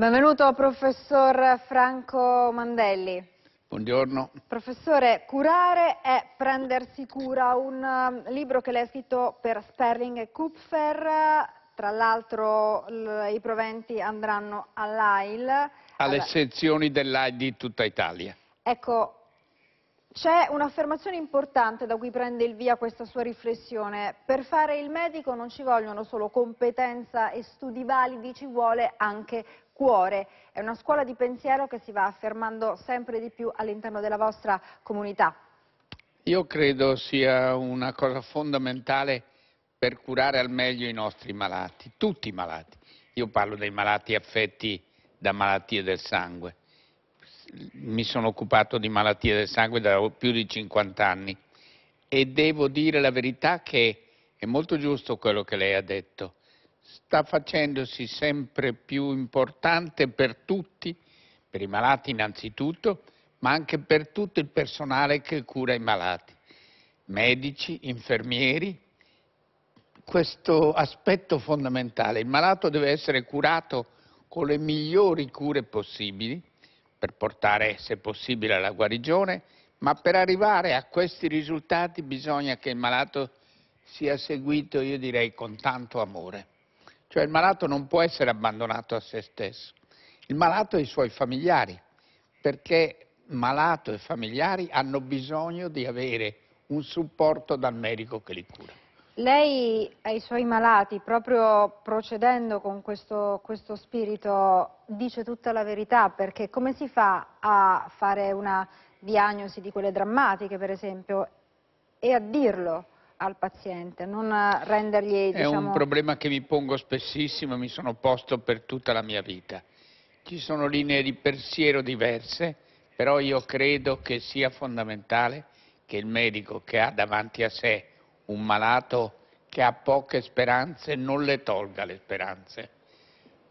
Benvenuto professor Franco Mandelli. Buongiorno. Professore, Curare è prendersi cura, un um, libro che lei ha scritto per Sperling e Kupfer, tra l'altro i proventi andranno all'AIL. Alle allora, sezioni dell'AIL di tutta Italia. Ecco, c'è un'affermazione importante da cui prende il via questa sua riflessione. Per fare il medico non ci vogliono solo competenza e studi validi, ci vuole anche cuore, è una scuola di pensiero che si va affermando sempre di più all'interno della vostra comunità. Io credo sia una cosa fondamentale per curare al meglio i nostri malati, tutti i malati. Io parlo dei malati affetti da malattie del sangue. Mi sono occupato di malattie del sangue da più di 50 anni e devo dire la verità che è molto giusto quello che lei ha detto sta facendosi sempre più importante per tutti, per i malati innanzitutto, ma anche per tutto il personale che cura i malati, medici, infermieri. Questo aspetto fondamentale, il malato deve essere curato con le migliori cure possibili per portare, se possibile, alla guarigione, ma per arrivare a questi risultati bisogna che il malato sia seguito, io direi, con tanto amore. Cioè il malato non può essere abbandonato a se stesso, il malato e i suoi familiari, perché malato e familiari hanno bisogno di avere un supporto dal medico che li cura. Lei ai suoi malati, proprio procedendo con questo, questo, spirito, dice tutta la verità, perché come si fa a fare una diagnosi di quelle drammatiche, per esempio, e a dirlo? al paziente, non rendergli... Diciamo... È un diciamo problema che mi pongo spessissimo e mi sono posto per tutta la mia vita. Ci sono linee di pensiero diverse, però io credo che sia fondamentale che il medico che ha davanti a sé un malato che ha poche speranze non le tolga le speranze.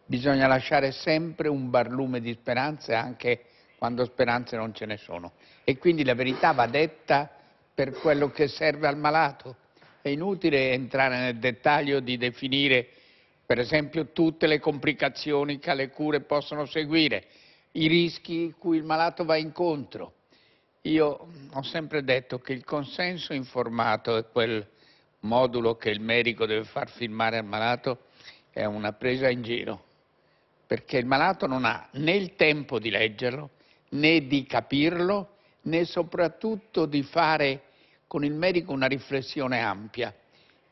Bisogna lasciare sempre un barlume di speranze anche quando speranze non ce ne sono. E quindi la verità va detta per quello che serve al malato. È inutile entrare nel dettaglio di definire, per esempio, tutte le complicazioni che alle cure possono seguire, i rischi cui il malato va incontro. Io ho sempre detto che il consenso informato è quel modulo che il medico deve far firmare al malato è una presa in giro, perché il malato non ha né il tempo di leggerlo, né di capirlo, né soprattutto di fare con il medico una riflessione ampia.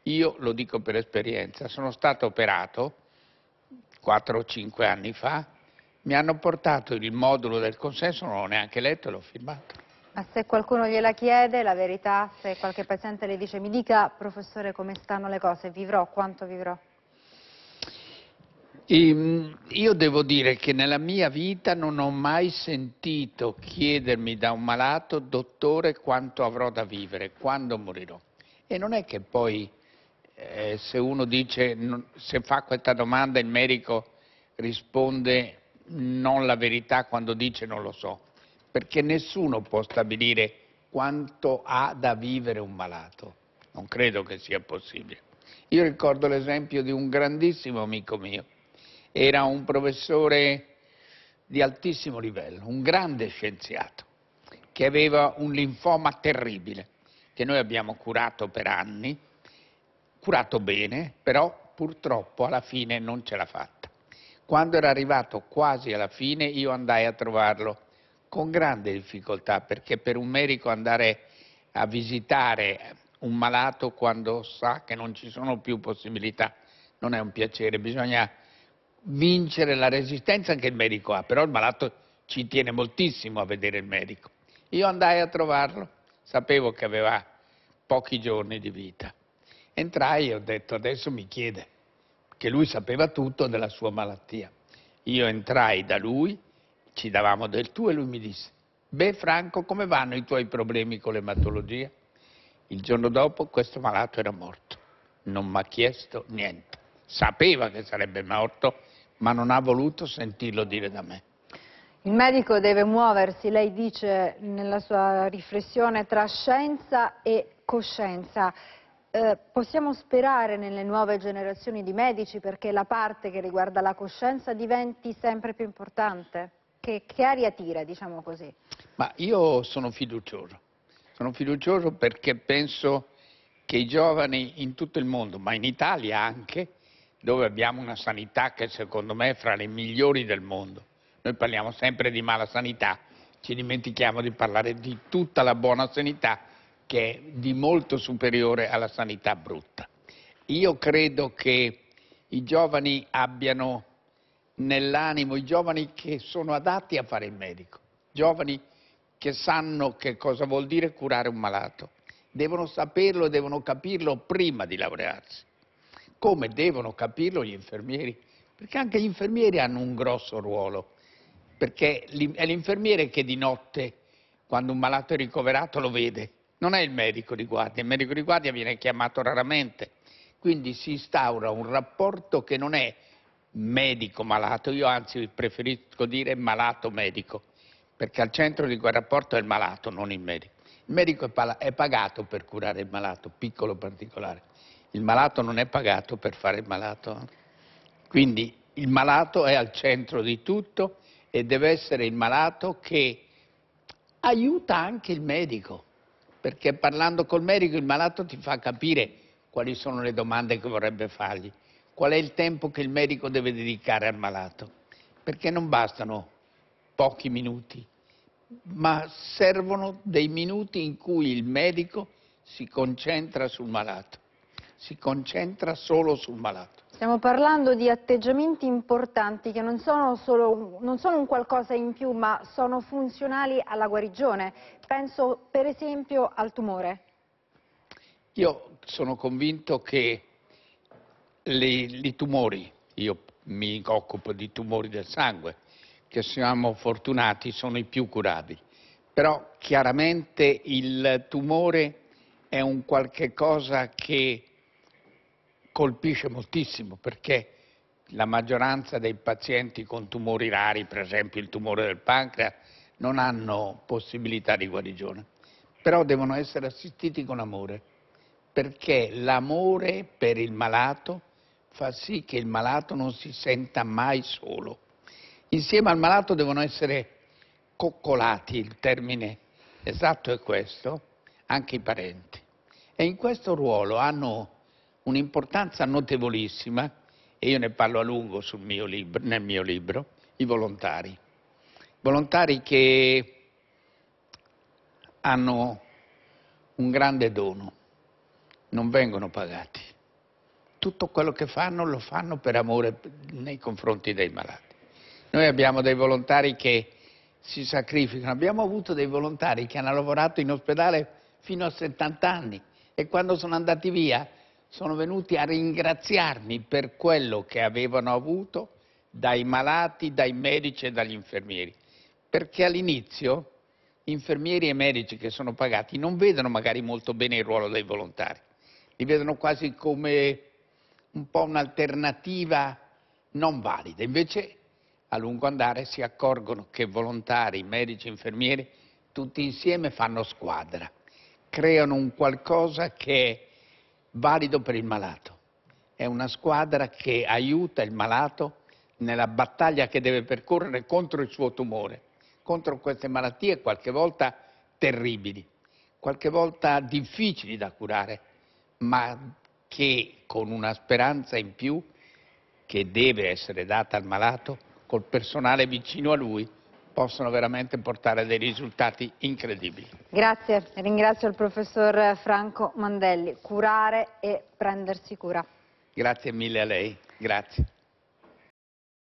Io lo dico per esperienza, sono stato operato 4 o 5 anni fa, mi hanno portato il modulo del consenso, non l'ho neanche letto, e l'ho firmato. Ma se qualcuno gliela chiede, la verità, se qualche paziente le dice mi dica professore come stanno le cose, vivrò, quanto vivrò? Ehm, io devo dire che nella mia vita non ho mai sentito chiedermi da un malato, dottore, quanto avrò da vivere, quando morirò. E non è che poi eh, se uno dice, se fa questa domanda il medico risponde non la verità quando dice non lo so, perché nessuno può stabilire quanto ha da vivere un malato. Non credo che sia possibile. Io ricordo l'esempio di un grandissimo amico mio, era un professore di altissimo livello, un grande scienziato, che aveva un linfoma terribile, che noi abbiamo curato per anni, curato bene, però purtroppo alla fine non ce l'ha fatta. Quando era arrivato quasi alla fine io andai a trovarlo con grande difficoltà, perché per un medico andare a visitare un malato quando sa che non ci sono più possibilità non è un piacere, bisogna vincere la resistenza anche il medico ha, però il malato ci tiene moltissimo a vedere il medico. Io andai a trovarlo, sapevo che aveva pochi giorni di vita. Entrai e ho detto adesso mi chiede, che lui sapeva tutto della sua malattia. Io entrai da lui, ci davamo del tuo e lui mi disse, beh Franco, come vanno i tuoi problemi con l'ematologia? Il giorno dopo questo malato era morto, non mi ha chiesto niente sapeva che sarebbe morto, ma non ha voluto sentirlo dire da me. Il medico deve muoversi, lei dice nella sua riflessione, tra scienza e coscienza. Eh, possiamo sperare nelle nuove generazioni di medici perché la parte che riguarda la coscienza diventi sempre più importante? Che, che aria tira, diciamo così? Ma io sono fiducioso. Sono fiducioso perché penso che i giovani in tutto il mondo, ma in Italia anche, dove abbiamo una sanità che secondo me è fra le migliori del mondo. Noi parliamo sempre di mala sanità, ci dimentichiamo di parlare di tutta la buona sanità che è di molto superiore alla sanità brutta. Io credo che i giovani abbiano nell'animo, i giovani che sono adatti a fare il medico, giovani che sanno che cosa vuol dire curare un malato, devono saperlo e devono capirlo prima di laurearsi come devono capirlo gli infermieri, perché anche gli infermieri hanno un grosso ruolo, perché è l'infermiere che di notte, quando un malato è ricoverato, lo vede, non è il medico di guardia, il medico di guardia viene chiamato raramente, quindi si instaura un rapporto che non è medico-malato, io anzi preferisco dire malato-medico, perché al centro di quel rapporto è il malato, non il medico. Il medico è, pagato per curare il malato, piccolo particolare. Il malato non è pagato per fare il malato. Quindi il malato è al centro di tutto e deve essere il malato che aiuta anche il medico, perché parlando col medico il malato ti fa capire quali sono le domande che vorrebbe fargli, qual è il tempo che il medico deve dedicare al malato, perché non bastano pochi minuti, ma servono dei minuti in cui il medico si concentra sul malato si concentra solo sul malato. Stiamo parlando di atteggiamenti importanti che non sono, solo, non sono un qualcosa in più, ma sono funzionali alla guarigione. Penso per esempio al tumore. Io sono convinto che i tumori, io mi occupo di tumori del sangue, che siamo fortunati, sono i più curabili. Però chiaramente il tumore è un qualche cosa che colpisce moltissimo perché la maggioranza dei pazienti con tumori rari, per esempio il tumore del pancreas, non hanno possibilità di guarigione, però devono essere assistiti con amore, perché l'amore per il malato fa sì che il malato non si senta mai solo. Insieme al malato devono essere coccolati, il termine esatto è questo, anche i parenti. E in questo ruolo hanno un'importanza notevolissima, e io ne parlo a lungo mio libro, nel mio libro, i volontari. Volontari che hanno un grande dono, non vengono pagati. Tutto quello che fanno lo fanno per amore nei confronti dei malati. Noi abbiamo dei volontari che si sacrificano, abbiamo avuto dei volontari che hanno lavorato in ospedale fino a 70 anni e quando sono andati via sono venuti a ringraziarmi per quello che avevano avuto dai malati, dai medici e dagli infermieri, perché all'inizio infermieri e medici che sono pagati non vedono magari molto bene il ruolo dei volontari, li vedono quasi come un po' un'alternativa non valida, invece a lungo andare si accorgono che volontari, medici, infermieri tutti insieme fanno squadra, creano un qualcosa che è valido per il malato. È una squadra che aiuta il malato nella battaglia che deve percorrere contro il suo tumore, contro queste malattie qualche volta terribili, qualche volta difficili da curare, ma che con una speranza in più che deve essere data al malato, col personale vicino a lui, possono veramente portare a dei risultati incredibili. Grazie, ringrazio il professor Franco Mandelli. Curare e prendersi cura. Grazie mille a lei, grazie.